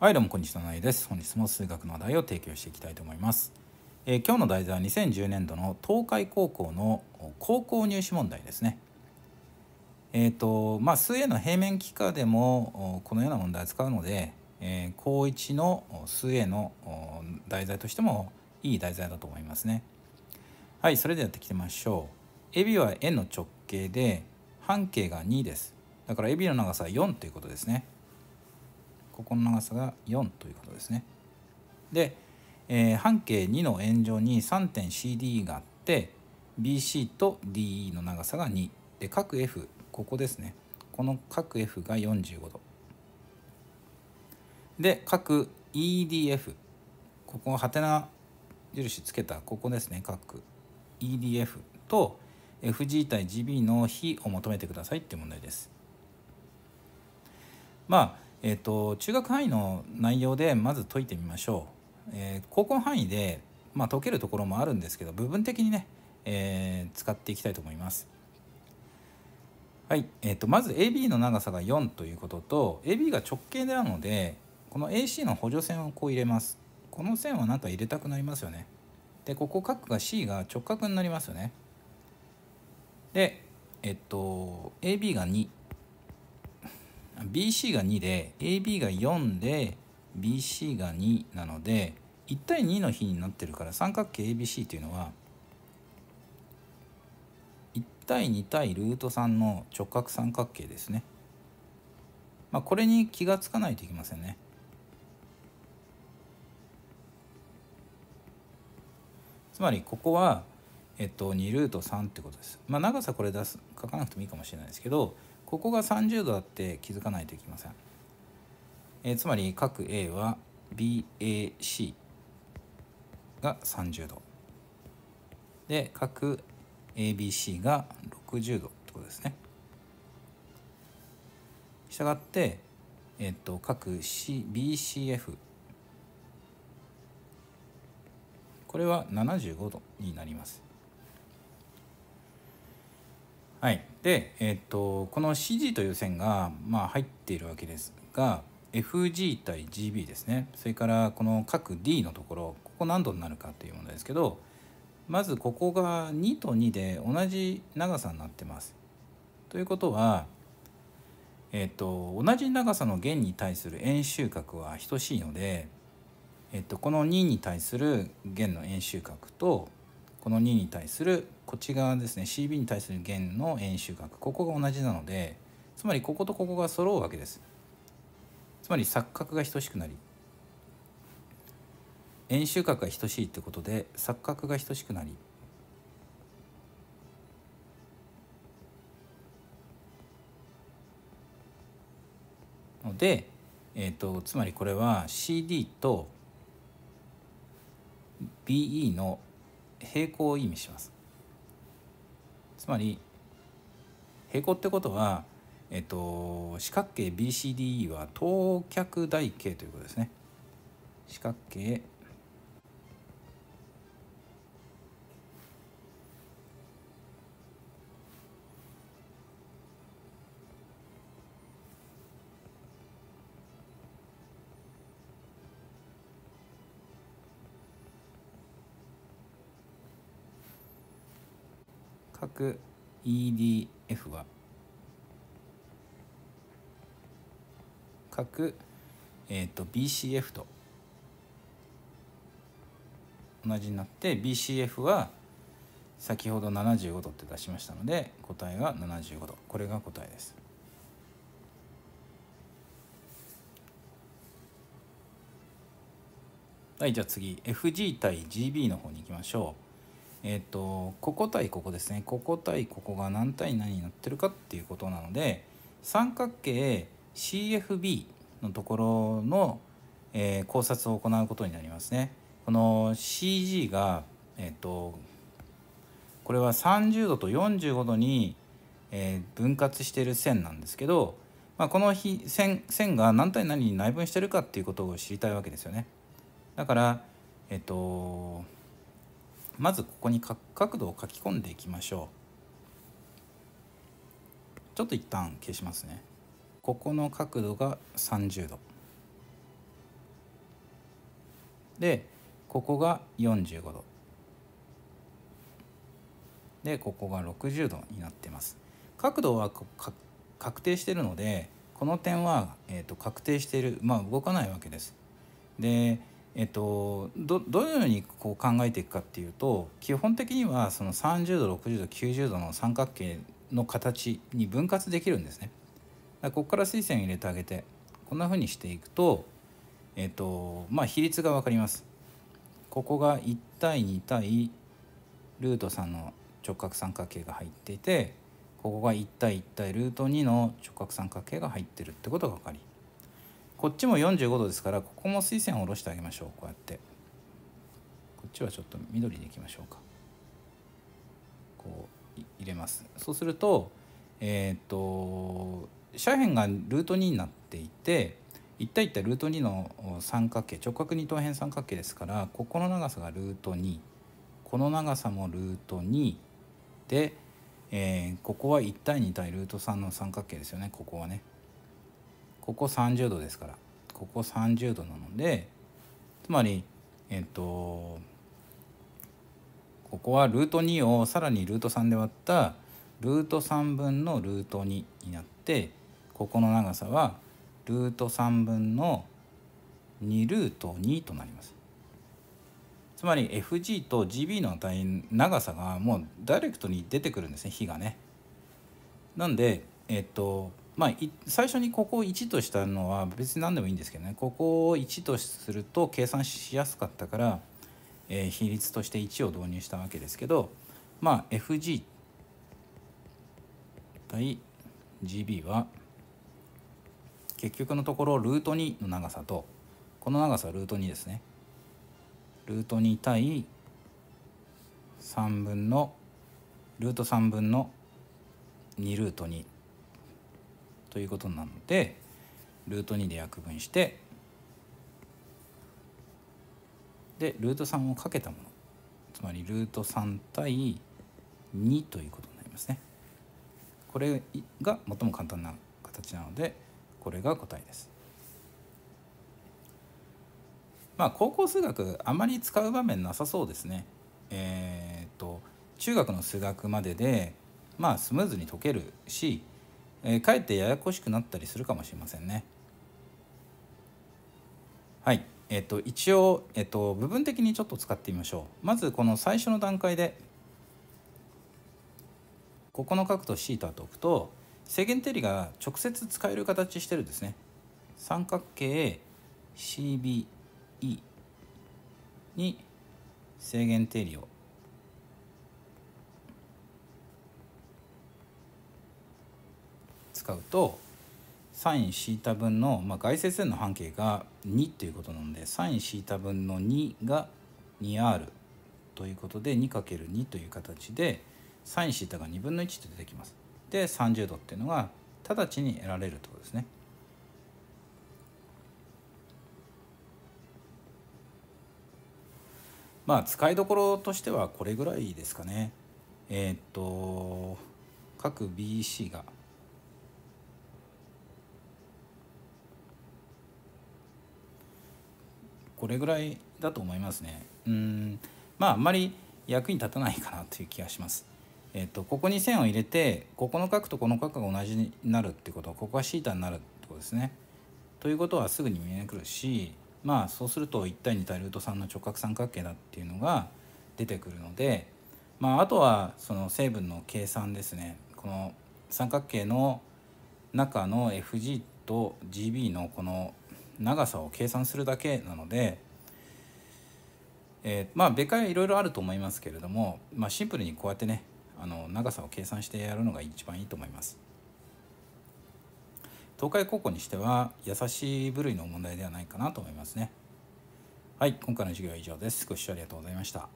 はいどうもこんにちはないです本日も数学の話題を提供していきたいと思います、えー、今日の題材は2010年度の東海高校の高校入試問題ですねえっ、ー、とまあ数 A の平面幾何でもこのような問題を使うので、えー、高1の数 A の題材としてもいい題材だと思いますねはいそれではやってきてみましょう AB は円の直径で半径が2ですだから AB の長さは4ということですねここの長さが4ということですね。で、えー、半径2の円上に 3.CD があって BC と DE の長さが2で角 F ここですねこの角 F が45度で角 EDF ここはてな印つけたここですね角 EDF と FG 対 GB の比を求めてくださいっていう問題です。まあえっと、中学範囲の内容でまず解いてみましょう、えー、高校範囲で、まあ、解けるところもあるんですけど部分的にね、えー、使っていきたいと思いますはい、えっと、まず AB の長さが4ということと AB が直径なのでこの AC の補助線をこう入れますこの線はなんか入れたくなりますよねでここ角が C が直角になりますよねでえっ、と AB が2 BC が2で AB が4で BC が2なので1対2の比になってるから三角形 ABC というのは1対2対ルート3の直角三角形ですね。まあ、これに気が付かないといけませんね。つまりここは、えっと、2ルート3ってことです。まあ、長さこれ出す書かなくてもいいかもしれないですけどここが30度だって気づかないといけません、えー、つまり各 A は BAC が30度で各 ABC が60度ってことですねしたがってえっ、ー、と各 C BCF これは75度になりますはい、で、えー、っとこの CG という線が、まあ、入っているわけですが FG 対 GB ですねそれからこの各 D のところここ何度になるかという問題ですけどまずここが2と2で同じ長さになってます。ということは、えっと、同じ長さの弦に対する円周角は等しいので、えっと、この2に対する弦の円周角とこの2に対するこっち側ですね CB に対する弦の円周角ここが同じなのでつまりこことここが揃うわけですつまり錯角が等しくなり円周角が等しいってことで錯角が等しくなりので、えーとつまりこれは CD と BE の平行を意味しますつまり平行ってことは、えっと、四角形 BCDE は等脚台形ということですね。四角形角 EDF は角、えーと、BCF と同じになって BCF は先ほど75度って出しましたので答えが75度これが答えです。はいじゃあ次 FG 対 GB の方に行きましょう。えっ、ー、とここ対ここですねここ対ここが何対何になってるかっていうことなので三角形 CFB のところの、えー、考察を行うことになりますね。この CG が、えっ、ー、とこれは30度と45度に、えー、分割している線なんですけど、まあ、この線線が何対何に内分してるかっていうことを知りたいわけですよね。だから、えっとまずここに角度を書き込んでいきましょうちょっと一旦消しますねここの角度が30度でここが45度でここが60度になってます角度は確定してるのでこの点は、えーと確定しているまあ動かないわけですでえっと、どどのようにこう考えていくかっていうと基本的にはその30度60度90度の三角形の形に分割できるんですね。だここから水線入れてあげてこんなふうにしていくと、えっとまあ、比率が分かります。ここが1対2対ルート3の直角三角形が入っていてここが1対1対ルート2の直角三角形が入ってるってことが分かりこっちも45度ですからここも水線を下ろしてあげましょうこうやってこっちはちょっと緑でいきましょうかこう入れますそうするとえっ、と斜辺がルート2になっていて1対1対ルート2の三角形直角二等辺三角形ですからここの長さがルート2この長さもルート2で、えー、ここは1対2対ルート3の三角形ですよねここはね。ここ30度ですからここ30度なのでつまりえっとここはルート2をさらにルート3で割ったルート3分のルート2になってここの長さはルート3分の2ルート2となりますつまり FG と GB の値長さがもうダイレクトに出てくるんですね比がねなんでえっとまあ、最初にここを1としたのは別に何でもいいんですけどねここを1とすると計算しやすかったから、えー、比率として1を導入したわけですけどまあ FG 対 GB は結局のところルート2の長さとこの長さルート2ですねルート2対3分のルート3分の2ルート2ということなのでルート2で約分してでルート3をかけたものつまりルート3対2ということになりますね。これが最も簡単な形なのでこれが答えです。まあ高校数学あまり使う場面なさそうですね。えー、っと中学の数学まででまあスムーズに解けるしえー、かえってややこしくなったりするかもしれませんね。はいえーと、一応、えーと、部分的にちょっと使ってみましょうまずこの最初の段階でここの角度シーと置くと正弦定理が直接使える形してるんですね三角形 CBE に正弦定理を使うと sinθ 分の、まあ、外接円の半径が2ということなので sinθ 分の2が 2r ということで 2×2 という形で sinθ が2分の1と出てきます。で30度っていうのが直ちに得られるということですね。まあ使いどころとしてはこれぐらいですかね。えー、っと各 BC がこれぐらいだと思いますねうんまああんまり役に立たないかなという気がしますえっとここに線を入れてここの角とこの角が同じになるってことはここが θ になるってことですねということはすぐに見えてくるしまあそうすると1対2対ルート3の直角三角形だっていうのが出てくるのでまああとはその成分の計算ですねこの三角形の中の FG と GB のこの長さを計算するだけなので、えー、まあ別解はいろいろあると思いますけれども、まあ、シンプルにこうやってねあの長さを計算してやるのが一番いいと思います。東海高校にしては優しい部類の問題ではないかなと思いますね。はい、今回の授業は以上です。ご視聴ありがとうございました。